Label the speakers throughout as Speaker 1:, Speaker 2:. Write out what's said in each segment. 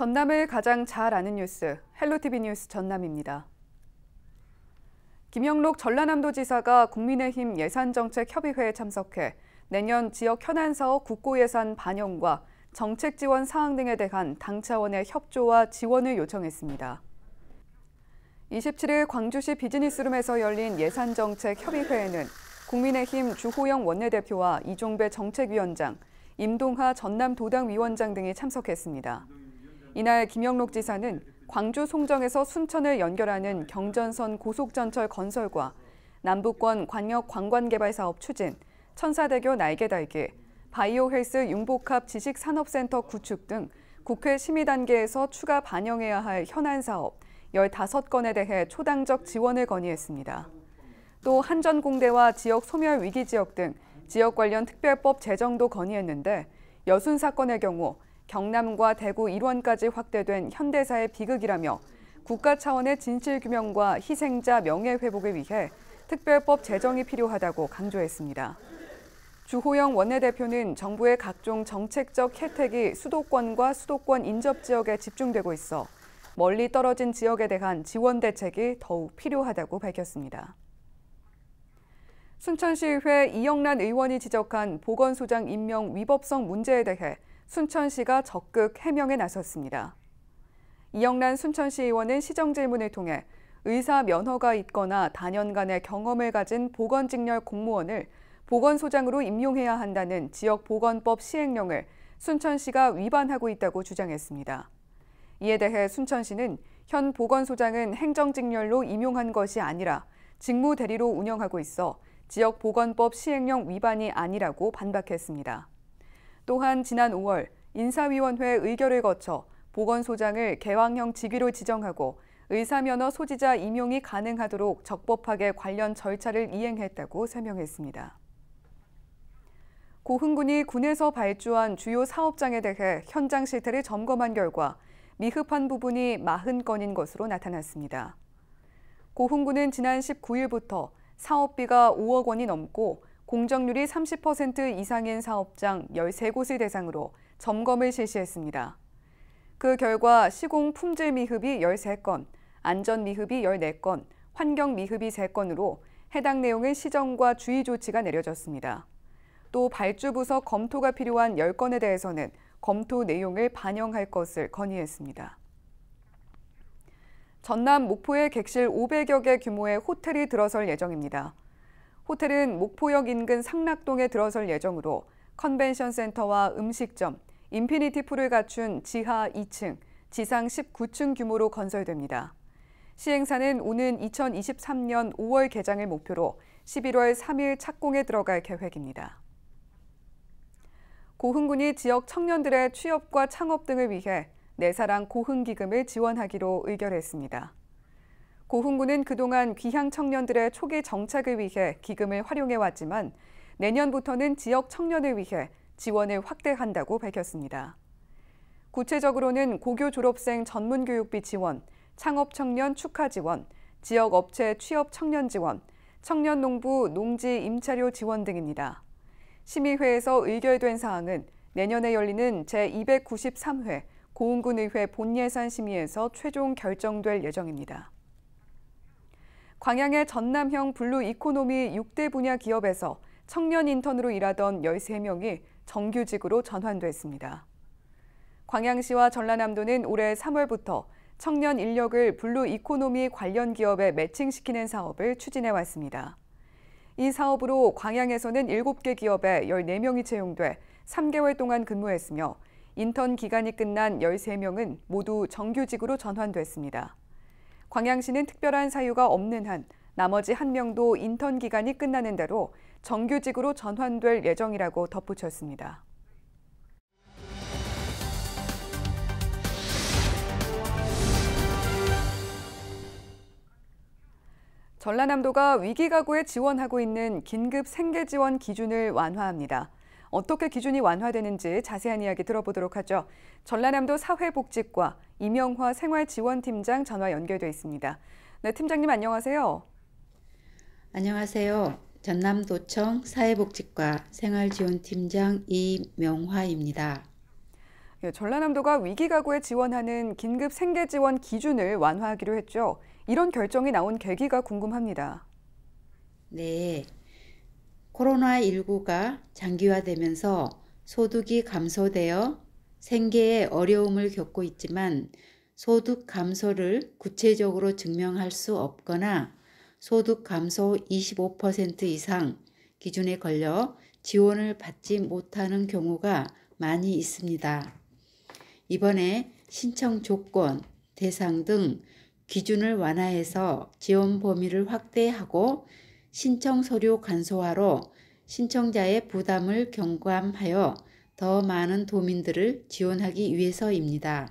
Speaker 1: 전남을 가장 잘 아는 뉴스, 헬로티비 뉴스 전남입니다. 김영록 전라남도지사가 국민의힘 예산정책협의회에 참석해 내년 지역 현안 사 국고 예산 반영과 정책 지원 사항 등에 대한 당 차원의 협조와 지원을 요청했습니다. 27일 광주시 비즈니스룸에서 열린 예산정책협의회에는 국민의힘 주호영 원내대표와 이종배 정책위원장, 임동하 전남도당 위원장 등이 참석했습니다. 이날 김영록 지사는 광주 송정에서 순천을 연결하는 경전선 고속전철 건설과 남북권 관역 관광개발 사업 추진, 천사대교 날개 달기, 바이오 헬스 융복합 지식산업센터 구축 등 국회 심의 단계에서 추가 반영해야 할 현안 사업 15건에 대해 초당적 지원을 건의했습니다. 또 한전공대와 지역 소멸 위기 지역 등 지역 관련 특별법 제정도 건의했는데 여순 사건의 경우 경남과 대구 일원까지 확대된 현대사의 비극이라며 국가 차원의 진실 규명과 희생자 명예 회복을 위해 특별법 제정이 필요하다고 강조했습니다. 주호영 원내대표는 정부의 각종 정책적 혜택이 수도권과 수도권 인접 지역에 집중되고 있어 멀리 떨어진 지역에 대한 지원 대책이 더욱 필요하다고 밝혔습니다. 순천시의회 이영란 의원이 지적한 보건소장 임명 위법성 문제에 대해 순천시가 적극 해명에 나섰습니다. 이영란 순천시 의원은 시정질문을 통해 의사 면허가 있거나 단연간의 경험을 가진 보건직렬 공무원을 보건소장으로 임용해야 한다는 지역보건법 시행령을 순천시가 위반하고 있다고 주장했습니다. 이에 대해 순천시는 현 보건소장은 행정직렬로 임용한 것이 아니라 직무 대리로 운영하고 있어 지역보건법 시행령 위반이 아니라고 반박했습니다. 또한 지난 5월 인사위원회 의결을 거쳐 보건소장을 개왕형 직위로 지정하고 의사면허 소지자 임용이 가능하도록 적법하게 관련 절차를 이행했다고 설명했습니다. 고흥군이 군에서 발주한 주요 사업장에 대해 현장 실태를 점검한 결과 미흡한 부분이 40건인 것으로 나타났습니다. 고흥군은 지난 19일부터 사업비가 5억 원이 넘고 공정률이 30% 이상인 사업장 13곳을 대상으로 점검을 실시했습니다. 그 결과 시공 품질 미흡이 13건, 안전 미흡이 14건, 환경 미흡이 3건으로 해당 내용의 시정과 주의 조치가 내려졌습니다. 또 발주 부서 검토가 필요한 10건에 대해서는 검토 내용을 반영할 것을 건의했습니다. 전남 목포의 객실 500여 개 규모의 호텔이 들어설 예정입니다. 호텔은 목포역 인근 상락동에 들어설 예정으로 컨벤션 센터와 음식점, 인피니티 풀을 갖춘 지하 2층, 지상 19층 규모로 건설됩니다. 시행사는 오는 2023년 5월 개장을 목표로 11월 3일 착공에 들어갈 계획입니다. 고흥군이 지역 청년들의 취업과 창업 등을 위해 내사랑 고흥기금을 지원하기로 의결했습니다. 고흥군은 그동안 귀향 청년들의 초기 정착을 위해 기금을 활용해 왔지만 내년부터는 지역 청년을 위해 지원을 확대한다고 밝혔습니다. 구체적으로는 고교 졸업생 전문교육비 지원, 창업청년 축하 지원, 지역 업체 취업 청년 지원, 청년농부 농지 임차료 지원 등입니다. 심의회에서 의결된 사항은 내년에 열리는 제293회 고흥군의회 본예산 심의에서 최종 결정될 예정입니다. 광양의 전남형 블루 이코노미 6대 분야 기업에서 청년 인턴으로 일하던 13명이 정규직으로 전환됐습니다. 광양시와 전라남도는 올해 3월부터 청년 인력을 블루 이코노미 관련 기업에 매칭시키는 사업을 추진해 왔습니다. 이 사업으로 광양에서는 7개 기업에 14명이 채용돼 3개월 동안 근무했으며 인턴 기간이 끝난 13명은 모두 정규직으로 전환됐습니다. 광양시는 특별한 사유가 없는 한 나머지 한 명도 인턴 기간이 끝나는 대로 정규직으로 전환될 예정이라고 덧붙였습니다. 전라남도가 위기가구에 지원하고 있는 긴급 생계지원 기준을 완화합니다. 어떻게 기준이 완화되는지 자세한 이야기 들어보도록 하죠. 전라남도 사회복지과 이명화 생활지원팀장 전화 연결돼 있습니다. 네, 팀장님 안녕하세요. 안녕하세요. 전남도청 사회복지과 생활지원팀장 이명화입니다. 예, 전라남도가 위기 가구에 지원하는 긴급 생계 지원 기준을 완화하기로 했죠. 이런 결정이 나온 계기가 궁금합니다. 네, 코로나19가
Speaker 2: 장기화되면서 소득이 감소되어 생계에 어려움을 겪고 있지만 소득 감소를 구체적으로 증명할 수 없거나 소득 감소 25% 이상 기준에 걸려 지원을 받지 못하는 경우가 많이 있습니다. 이번에 신청 조건, 대상 등 기준을 완화해서 지원 범위를 확대하고 신청 서류 간소화로 신청자의 부담을 경감하여 더 많은 도민들을 지원하기 위해서입니다.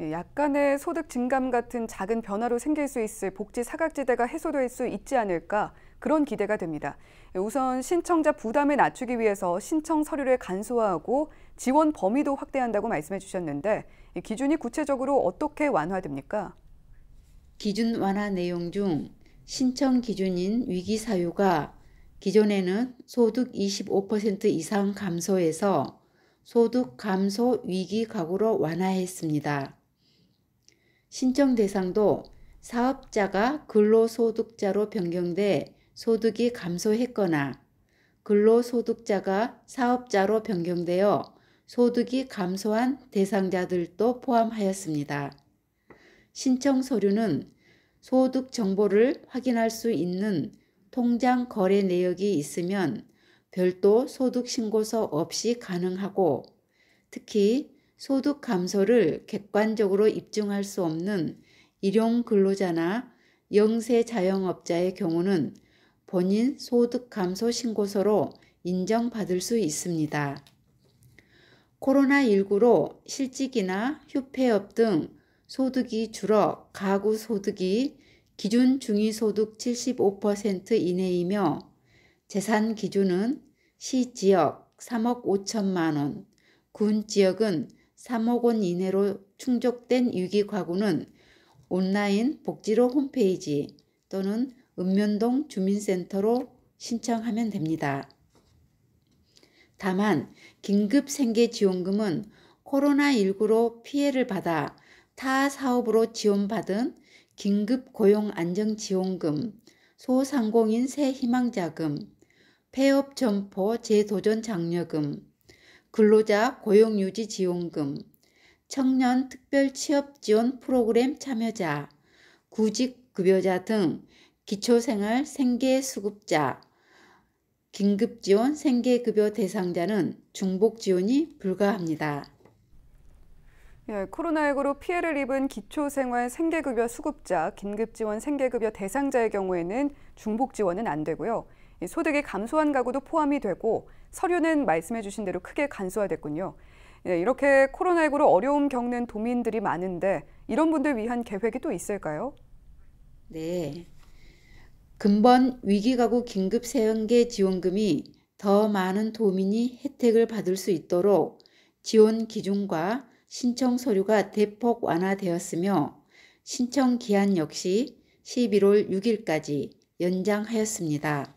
Speaker 1: 예, 약간의 소득 증감 같은 작은 변화로 생길 수 있을 복지 사각지대가 해소될 수 있지 않을까 그런 기대가 됩니다. 예, 우선 신청자 부담을 낮추기 위해서 신청 서류를 간소화하고 지원 범위도 확대한다고 말씀해 주셨는데 기준이 구체적으로 어떻게 완화됩니까? 기준 완화
Speaker 2: 내용 중 신청 기준인 위기 사유가 기존에는 소득 25% 이상 감소에서 소득 감소 위기 가구로 완화했습니다. 신청 대상도 사업자가 근로소득자로 변경돼 소득이 감소했거나 근로소득자가 사업자로 변경되어 소득이 감소한 대상자들도 포함하였습니다. 신청 서류는 소득 정보를 확인할 수 있는 통장 거래 내역이 있으면 별도 소득 신고서 없이 가능하고 특히 소득 감소를 객관적으로 입증할 수 없는 일용 근로자나 영세 자영업자의 경우는 본인 소득 감소 신고서로 인정받을 수 있습니다. 코로나19로 실직이나 휴폐업 등 소득이 줄어 가구 소득이 기준 중위소득 75% 이내이며 재산 기준은 시 지역 3억 5천만 원, 군 지역은 3억 원 이내로 충족된 유기 가구는 온라인 복지로 홈페이지 또는 읍면동 주민센터로 신청하면 됩니다. 다만 긴급생계지원금은 코로나19로 피해를 받아 타 사업으로 지원받은 긴급 고용 안정 지원금, 소상공인 새 희망자금, 폐업 점포 재도전 장려금, 근로자 고용 유지 지원금, 청년 특별 취업 지원 프로그램 참여자, 구직급여자 등 기초생활 생계수급자, 긴급지원 생계급여 대상자는 중복지원이 불가합니다.
Speaker 1: 예, 코로나19로 피해를 입은 기초생활 생계급여 수급자, 긴급지원 생계급여 대상자의 경우에는 중복 지원은 안 되고요. 소득이 감소한 가구도 포함이 되고 서류는 말씀해 주신 대로 크게 간소화됐군요. 예, 이렇게 코로나19로 어려움 겪는 도민들이 많은데 이런 분들 위한 계획이 또 있을까요? 네.
Speaker 2: 금번 위기가구 긴급생계 지원금이 더 많은 도민이 혜택을 받을 수 있도록 지원 기준과 신청 서류가 대폭 완화되었으며 신청 기한 역시 11월 6일까지 연장하였습니다.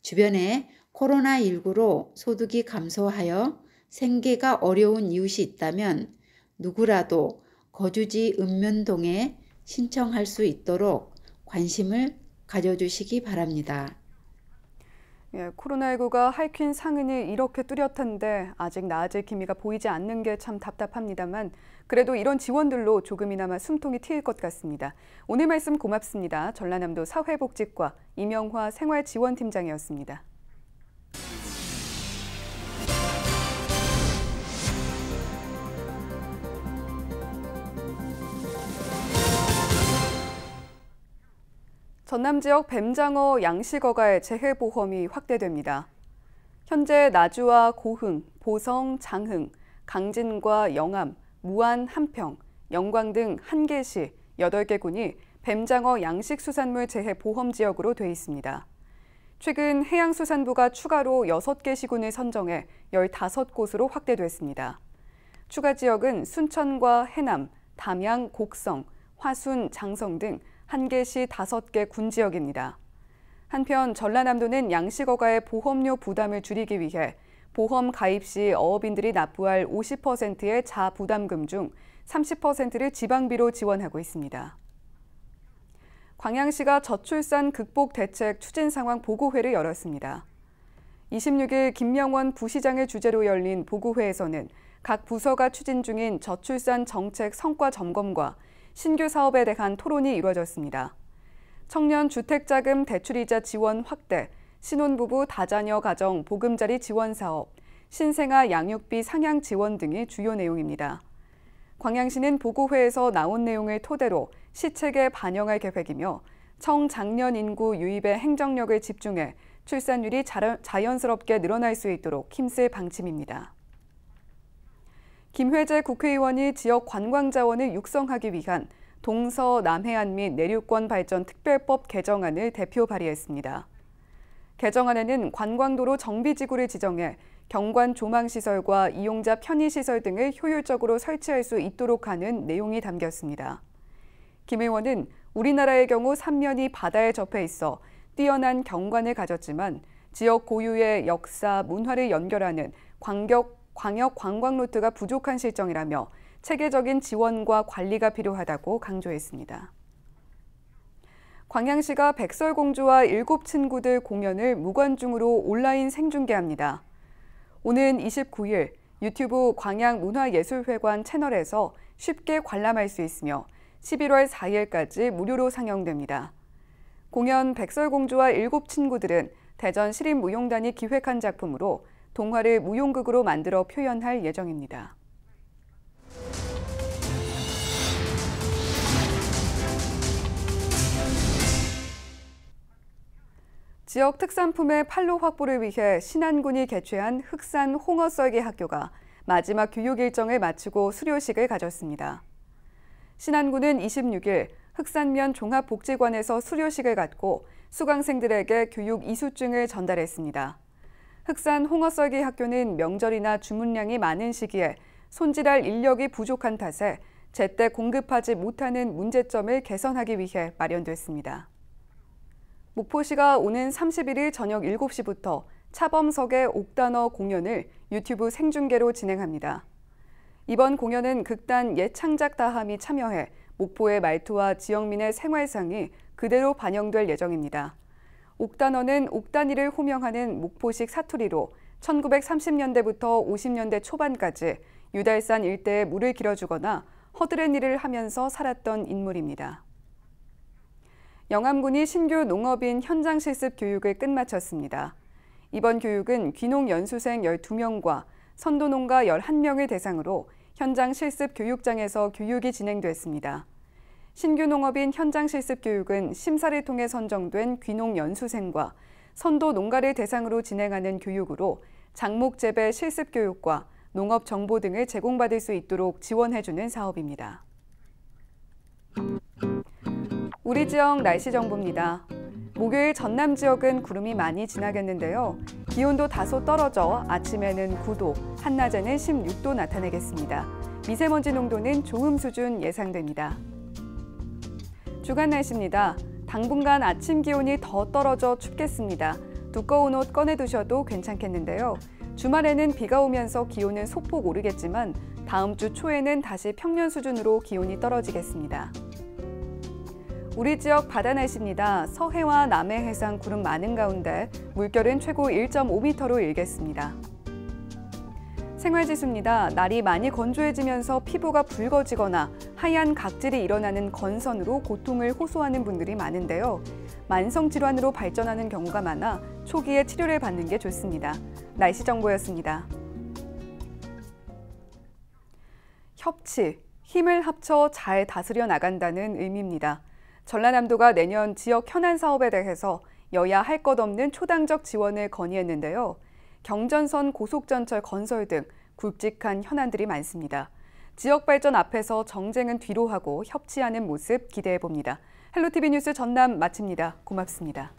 Speaker 2: 주변에 코로나19로 소득이 감소하여 생계가 어려운 이웃이 있다면 누구라도 거주지 읍면동에 신청할 수 있도록 관심을 가져주시기 바랍니다.
Speaker 1: 예, 코로나19가 하이퀸 상흔이 이렇게 뚜렷한데 아직 나아질 기미가 보이지 않는 게 참 답답합니다만 그래도 이런 지원들로 조금이나마 숨통이 트일 것 같습니다. 오늘 말씀 고맙습니다. 전라남도 사회복지과 이명화 생활지원팀장이었습니다. 전남 지역 뱀장어 양식어가의 재해보험이 확대됩니다. 현재 나주와 고흥, 보성, 장흥, 강진과 영암, 무안, 함평, 영광 등 1개시 8개 군이 뱀장어 양식수산물 재해보험 지역으로 돼 있습니다. 최근 해양수산부가 추가로 6개 시군을 선정해 15곳으로 확대됐습니다. 추가 지역은 순천과 해남, 담양, 곡성, 화순, 장성 등 한개시 다섯 개 군 지역입니다. 한편 전라남도는 양식어가의 보험료 부담을 줄이기 위해 보험 가입 시 어업인들이 납부할 50%의 자부담금 중 30%를 지방비로 지원하고 있습니다. 광양시가 저출산 극복 대책 추진 상황 보고회를 열었습니다. 26일 김명원 부시장의 주재로 열린 보고회에서는 각 부서가 추진 중인 저출산 정책 성과 점검과 신규 사업에 대한 토론이 이루어졌습니다. 청년 주택자금 대출이자 지원 확대, 신혼부부 다자녀 가정 보금자리 지원 사업, 신생아 양육비 상향 지원 등이 주요 내용입니다. 광양시는 보고회에서 나온 내용을 토대로 시책에 반영할 계획이며 청장년 인구 유입의 행정력을 집중해 출산율이 자연스럽게 늘어날 수 있도록 힘쓸 방침입니다. 김회재 국회의원이 지역 관광자원을 육성하기 위한 동서 남해안 및 내륙권 발전 특별법 개정안을 대표 발의했습니다. 개정안에는 관광도로 정비지구를 지정해 경관 조망시설과 이용자 편의시설 등을 효율적으로 설치할 수 있도록 하는 내용이 담겼습니다. 김 의원은 우리나라의 경우 삼면이 바다에 접해 있어 뛰어난 경관을 가졌지만 지역 고유의 역사, 문화를 연결하는 광역 광역 관광 루트가 부족한 실정이라며 체계적인 지원과 관리가 필요하다고 강조했습니다. 광양시가 백설공주와 일곱 친구들 공연을 무관중으로 온라인 생중계합니다. 오는 29일 유튜브 광양문화예술회관 채널에서 쉽게 관람할 수 있으며 11월 4일까지 무료로 상영됩니다. 공연 백설공주와 일곱 친구들은 대전 시립무용단이 기획한 작품으로 동화를 무용극으로 만들어 표현할 예정입니다. 지역 특산품의 판로 확보를 위해 신안군이 개최한 흑산 홍어썰기 학교가 마지막 교육 일정을 마치고 수료식을 가졌습니다. 신안군은 26일 흑산면 종합복지관에서 수료식을 갖고 수강생들에게 교육 이수증을 전달했습니다. 흑산 홍어썰기 학교는 명절이나 주문량이 많은 시기에 손질할 인력이 부족한 탓에 제때 공급하지 못하는 문제점을 개선하기 위해 마련됐습니다. 목포시가 오는 31일 저녁 7시부터 차범석의 옥단어 공연을 유튜브 생중계로 진행합니다. 이번 공연은 극단 예창작 다함이 참여해 목포의 말투와 지역민의 생활상이 그대로 반영될 예정입니다. 옥단어는 옥단이를 호명하는 목포식 사투리로 1930년대부터 50년대 초반까지 유달산 일대에 물을 길어주거나 허드렛 일을 하면서 살았던 인물입니다. 영암군이 신규 농업인 현장 실습 교육을 끝마쳤습니다. 이번 교육은 귀농 연수생 12명과 선도농가 11명을 대상으로 현장 실습 교육장에서 교육이 진행됐습니다. 신규 농업인 현장 실습 교육은 심사를 통해 선정된 귀농 연수생과 선도 농가를 대상으로 진행하는 교육으로 작목 재배 실습 교육과 농업 정보 등을 제공받을 수 있도록 지원해주는 사업입니다. 우리 지역 날씨 정보입니다. 목요일 전남 지역은 구름이 많이 지나겠는데요. 기온도 다소 떨어져 아침에는 9도, 한낮에는 16도 나타내겠습니다. 미세먼지 농도는 좋음 수준 예상됩니다. 주간 날씨입니다. 당분간 아침 기온이 더 떨어져 춥겠습니다. 두꺼운 옷 꺼내두셔도 괜찮겠는데요. 주말에는 비가 오면서 기온은 소폭 오르겠지만 다음 주 초에는 다시 평년 수준으로 기온이 떨어지겠습니다. 우리 지역 바다 날씨입니다. 서해와 남해 해상 구름 많은 가운데 물결은 최고 1.5m로 일겠습니다. 생활지수입니다. 날이 많이 건조해지면서 피부가 붉어지거나 하얀 각질이 일어나는 건선으로 고통을 호소하는 분들이 많은데요. 만성질환으로 발전하는 경우가 많아 초기에 치료를 받는 게 좋습니다. 날씨 정보였습니다. 협치, 힘을 합쳐 잘 다스려 나간다는 의미입니다. 전라남도가 내년 지역 현안 사업에 대해서 여야 할 것 없는 초당적 지원을 건의했는데요. 경전선 고속전철 건설 등 굵직한 현안들이 많습니다. 지역 발전 앞에서 정쟁은 뒤로 하고 협치하는 모습 기대해 봅니다. 헬로티비 뉴스 전남 마칩니다. 고맙습니다.